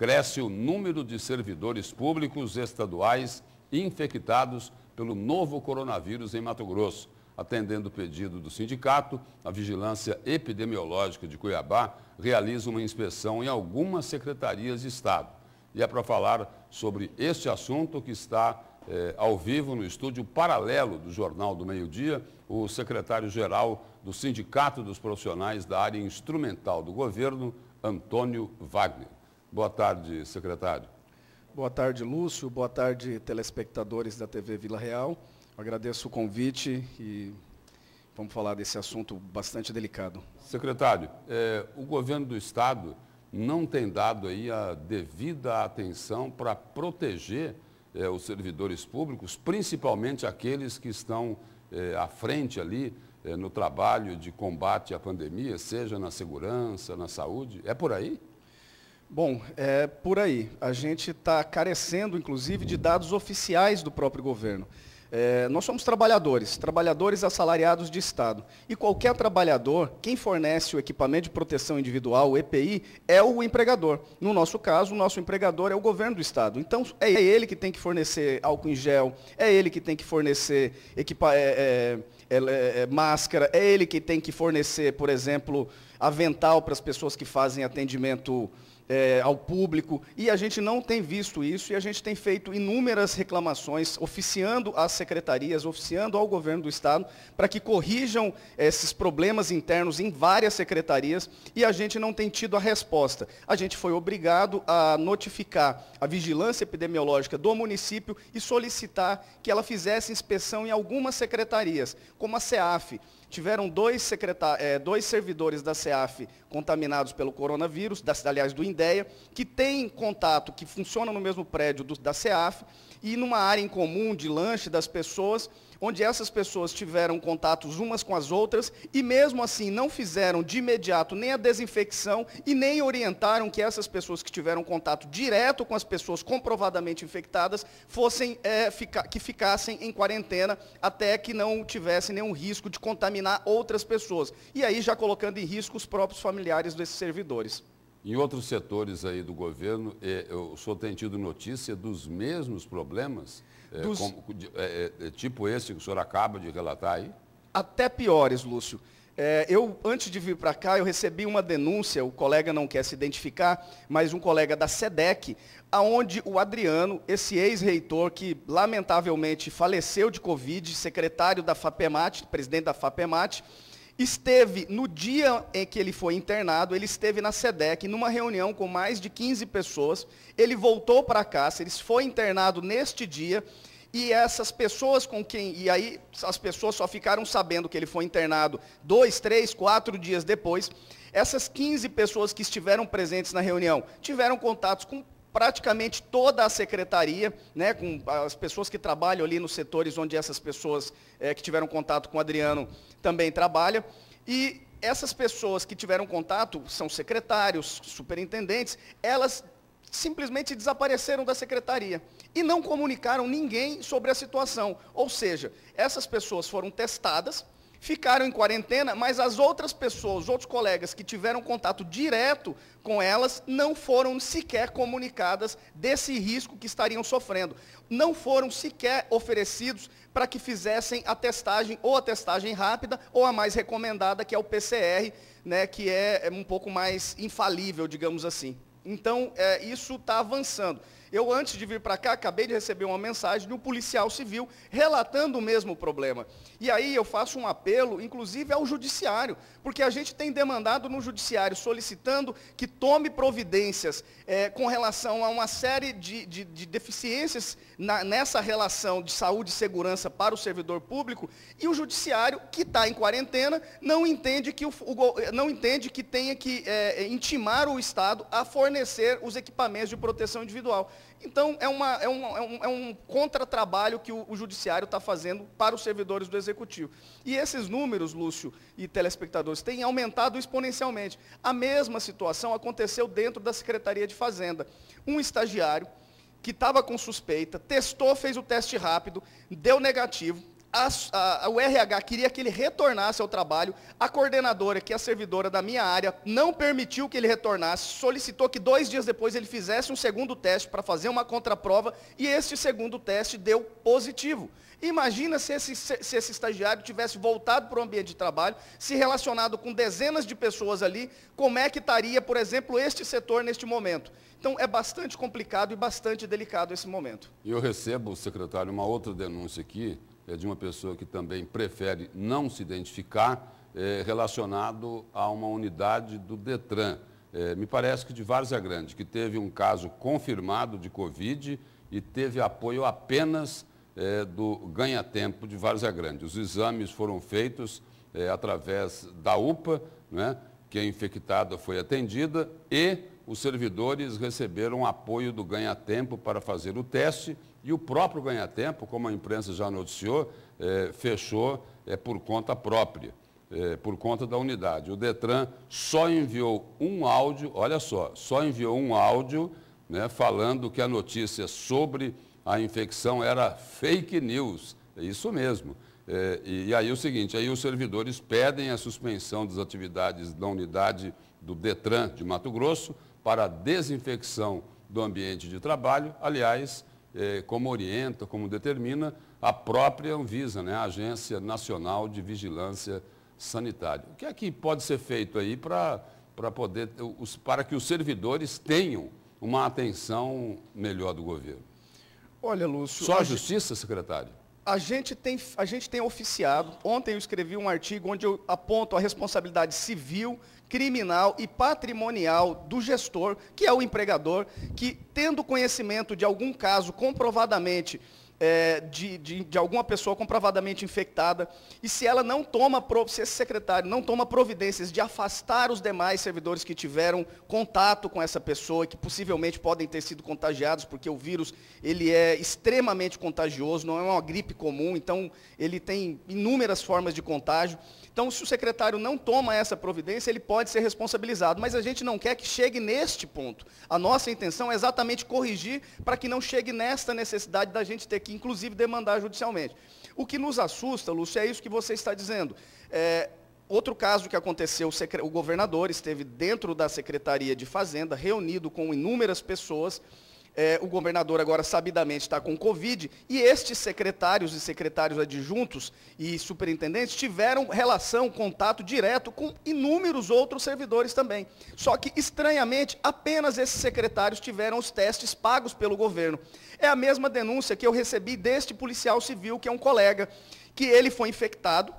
cresce o número de servidores públicos estaduais infectados pelo novo coronavírus em Mato Grosso. Atendendo o pedido do sindicato, a Vigilância Epidemiológica de Cuiabá realiza uma inspeção em algumas secretarias de Estado. E é para falar sobre este assunto que está eh, ao vivo no estúdio paralelo do Jornal do Meio-Dia, o secretário-geral do Sindicato dos Profissionais da Área Instrumental do Governo, Antônio Wagner. Boa tarde, secretário. Boa tarde, Lúcio. Boa tarde, telespectadores da TV Vila Real. Agradeço o convite e vamos falar desse assunto bastante delicado. Secretário, é, o governo do Estado não tem dado aí a devida atenção para proteger é, os servidores públicos, principalmente aqueles que estão é, à frente ali no trabalho de combate à pandemia, seja na segurança, na saúde. É por aí? Bom, é por aí. A gente está carecendo, inclusive, de dados oficiais do próprio governo. É, nós somos trabalhadores, trabalhadores assalariados de Estado. E qualquer trabalhador, quem fornece o equipamento de proteção individual, o EPI, é o empregador. No nosso caso, o nosso empregador é o governo do Estado. Então, é ele que tem que fornecer álcool em gel, é ele que tem que fornecer equipa é, é, é, é, é máscara, é ele que tem que fornecer, por exemplo, avental para as pessoas que fazem atendimento é, ao público, e a gente não tem visto isso, e a gente tem feito inúmeras reclamações, oficiando às secretarias, oficiando ao governo do Estado, para que corrijam esses problemas internos em várias secretarias, e a gente não tem tido a resposta. A gente foi obrigado a notificar a vigilância epidemiológica do município e solicitar que ela fizesse inspeção em algumas secretarias, como a CEAF tiveram dois, secretar, é, eh, dois servidores da CEAF contaminados pelo coronavírus, da, aliás, do INDEA, que têm contato, que funcionam no mesmo prédio do, da CEAF, e numa área em comum de lanche das pessoas, onde essas pessoas tiveram contatos umas com as outras e mesmo assim não fizeram de imediato nem a desinfecção e nem orientaram que essas pessoas que tiveram contato direto com as pessoas comprovadamente infectadas fossem é, fica, que ficassem em quarentena até que não tivesse nenhum risco de contaminar outras pessoas. E aí já colocando em risco os próprios familiares desses servidores. Em outros setores aí do governo, o é, senhor tem tido notícia dos mesmos problemas? É, Dos... Como, é, é, tipo esse que o senhor acaba de relatar aí? Até piores, Lúcio. É, eu, antes de vir para cá, eu recebi uma denúncia, o colega não quer se identificar, mas um colega da SEDEC, aonde o Adriano, esse ex-reitor que lamentavelmente faleceu de Covid, secretário da FAPEMAT, presidente da FAPEMAT, esteve, no dia em que ele foi internado, ele esteve na SEDEC, numa reunião com mais de 15 pessoas. Ele voltou para Cáceres, foi internado neste dia, e essas pessoas com quem. E aí, as pessoas só ficaram sabendo que ele foi internado dois, três, quatro dias depois. Essas 15 pessoas que estiveram presentes na reunião tiveram contatos com praticamente toda a secretaria, né, com as pessoas que trabalham ali nos setores onde essas pessoas é, que tiveram contato com o Adriano também trabalham. E essas pessoas que tiveram contato, são secretários, superintendentes, elas simplesmente desapareceram da secretaria e não comunicaram ninguém sobre a situação. Ou seja, essas pessoas foram testadas, ficaram em quarentena, mas as outras pessoas, outros colegas que tiveram contato direto com elas, não foram sequer comunicadas desse risco que estariam sofrendo. Não foram sequer oferecidos para que fizessem a testagem, ou a testagem rápida, ou a mais recomendada, que é o PCR, né, que é, é um pouco mais infalível, digamos assim. Então, é, isso está avançando. Eu, antes de vir para cá, acabei de receber uma mensagem de um policial civil relatando o mesmo problema. E aí eu faço um apelo, inclusive, ao judiciário, porque a gente tem demandado no judiciário, solicitando que tome providências é, com relação a uma série de, de, de deficiências na, nessa relação de saúde e segurança para o servidor público, e o judiciário, que está em quarentena, não entende que, o, o não entende que tenha que é, intimar o Estado a fornecer os equipamentos de proteção individual. Então, é, uma, é, um, é, um, é um contra-trabalho que o, o judiciário está fazendo para os servidores do executivo. E esses números, Lúcio e telespectadores, têm aumentado exponencialmente. A mesma situação aconteceu dentro da Secretaria de Fazenda. Um estagiário que estava com suspeita, testou, fez o teste rápido, deu negativo, a, a, o RH queria que ele retornasse ao trabalho, a coordenadora, que é a servidora da minha área, não permitiu que ele retornasse, solicitou que dois dias depois ele fizesse um segundo teste para fazer uma contraprova, e este segundo teste deu positivo. Imagina se esse, se esse estagiário tivesse voltado para o ambiente de trabalho, se relacionado com dezenas de pessoas ali, como é que estaria, por exemplo, este setor neste momento? Então é bastante complicado e bastante delicado esse momento. E eu recebo, secretário, uma outra denúncia aqui é, de uma pessoa que também prefere não se identificar, é, relacionado a uma unidade do Detran. É, me parece que de Várzea Grande, que teve um caso confirmado de Covid e teve apoio apenas é, do ganha-tempo de Várzea Grande. Os exames foram feitos é, através da UPA, né? que a infectada foi atendida e os servidores receberam apoio do ganha-tempo para fazer o teste e o próprio ganha-tempo, como a imprensa já noticiou, é, fechou é, por conta própria, é, por conta da unidade. O Detran só enviou um áudio, olha só, só enviou um áudio né, falando que a notícia sobre a infecção era fake news. É isso mesmo. É, e, e, aí o seguinte, aí os servidores pedem a suspensão das atividades da unidade do Detran de Mato Grosso para desinfecção do ambiente de trabalho. Aliás, é, como orienta, como determina a própria Anvisa, né, a Agência Nacional de Vigilância Sanitária. O que é que pode ser feito aí para poder, os, para que os servidores tenham uma atenção melhor do governo? Olha, Lúcio. Só a justiça, secretário? A gente, tem, a gente tem oficiado. Ontem eu escrevi um artigo onde eu aponto a responsabilidade civil criminal e patrimonial do gestor, que é o empregador, que, tendo conhecimento de algum caso comprovadamente é, de, de, de, alguma pessoa comprovadamente infectada, e se ela não toma, se esse secretário não toma providências de afastar os demais servidores que tiveram contato com essa pessoa, que possivelmente podem ter sido contagiados, porque o vírus ele é extremamente contagioso, não é uma gripe comum, então ele tem inúmeras formas de contágio. Então, se o secretário não toma essa providência, ele pode ser responsabilizado. Mas a gente não quer que chegue neste ponto. A nossa intenção é exatamente corrigir para que não chegue nesta necessidade da gente ter que que inclusive demandar judicialmente. O que nos assusta, Lúcio, é isso que você está dizendo. É, outro caso que aconteceu, o governador esteve dentro da Secretaria de Fazenda, reunido com inúmeras pessoas, é, o governador agora sabidamente está com Covid e estes secretários e secretários adjuntos e superintendentes tiveram relação, contato direto com inúmeros outros servidores também. Só que, estranhamente, apenas esses secretários tiveram os testes pagos pelo governo. É a mesma denúncia que eu recebi deste policial civil, que é um colega, que ele foi infectado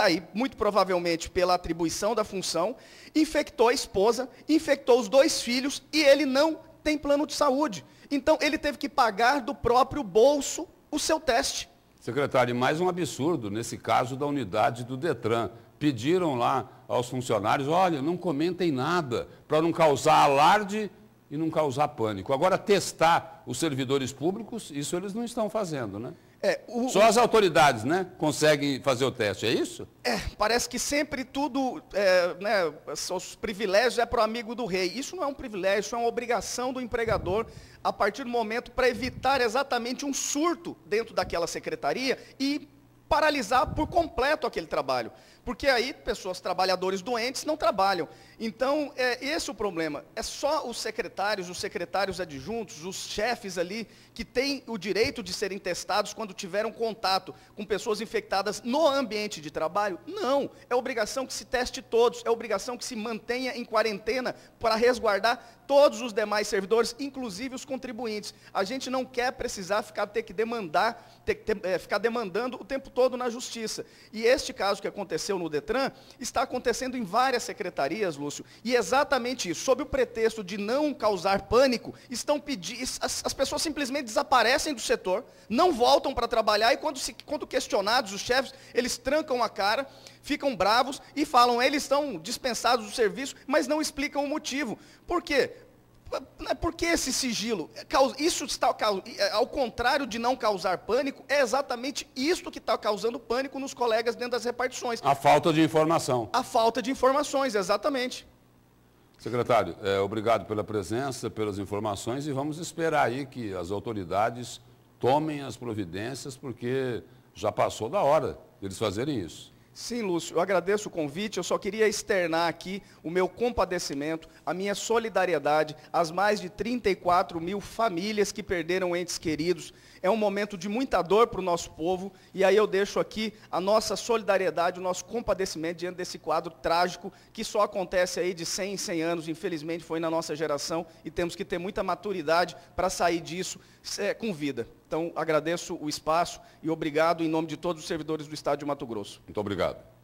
aí, muito provavelmente pela atribuição da função, infectou a esposa, infectou os dois filhos e ele não tem plano de saúde. Então ele teve que pagar do próprio bolso o seu teste. Secretário, mais um absurdo nesse caso da unidade do Detran. Pediram lá aos funcionários, olha, não comentem nada, para não causar alarde e não causar pânico. Agora, testar os servidores públicos, isso eles não estão fazendo, né? É, o, Só as autoridades né, conseguem fazer o teste, é isso? É, parece que sempre tudo, é, né, os privilégios é para o amigo do rei. Isso não é um privilégio, isso é uma obrigação do empregador a partir do momento para evitar exatamente um surto dentro daquela secretaria e paralisar por completo aquele trabalho. Porque aí pessoas, trabalhadores doentes, não trabalham. Então, é esse o problema. É só os secretários, os secretários adjuntos, os chefes ali, que têm o direito de serem testados quando tiveram contato com pessoas infectadas no ambiente de trabalho? Não. É obrigação que se teste todos, é obrigação que se mantenha em quarentena para resguardar todos os demais servidores, inclusive os contribuintes. A gente não quer precisar ficar, ter que demandar, ter, ter, é, ficar demandando o tempo todo na justiça. E este caso que aconteceu aconteceu no Detran está acontecendo em várias secretarias, Lúcio. E exatamente isso. Sob o pretexto de não causar pânico, estão pedindo. As, as, pessoas simplesmente desaparecem do setor, não voltam para trabalhar e quando, se, quando questionados, os chefes, eles trancam a cara, ficam bravos e falam, eles estão dispensados do serviço, mas não explicam o motivo. Por quê? Porque esse sigilo? É isso está, é, ao contrário de não causar pânico, é exatamente isso que está causando pânico nos colegas dentro das repartições. A falta de informação. A falta de informações, exatamente. Secretário, é, obrigado pela presença, pelas informações e vamos esperar aí que as autoridades tomem as providências, porque já passou da hora deles fazerem isso. Sim, Lúcio, eu agradeço o convite. Eu só queria externar aqui o meu compadecimento, a minha solidariedade às mais de 34 mil famílias que perderam entes queridos. É um momento de muita dor para o nosso povo e aí eu deixo aqui a nossa solidariedade, o nosso compadecimento diante desse quadro trágico que só acontece aí de 100 em 100 anos. Infelizmente foi na nossa geração e temos que ter muita maturidade para sair disso é, com vida. Então, agradeço o espaço e obrigado em nome de todos os servidores do Estado de Mato Grosso. Muito obrigado.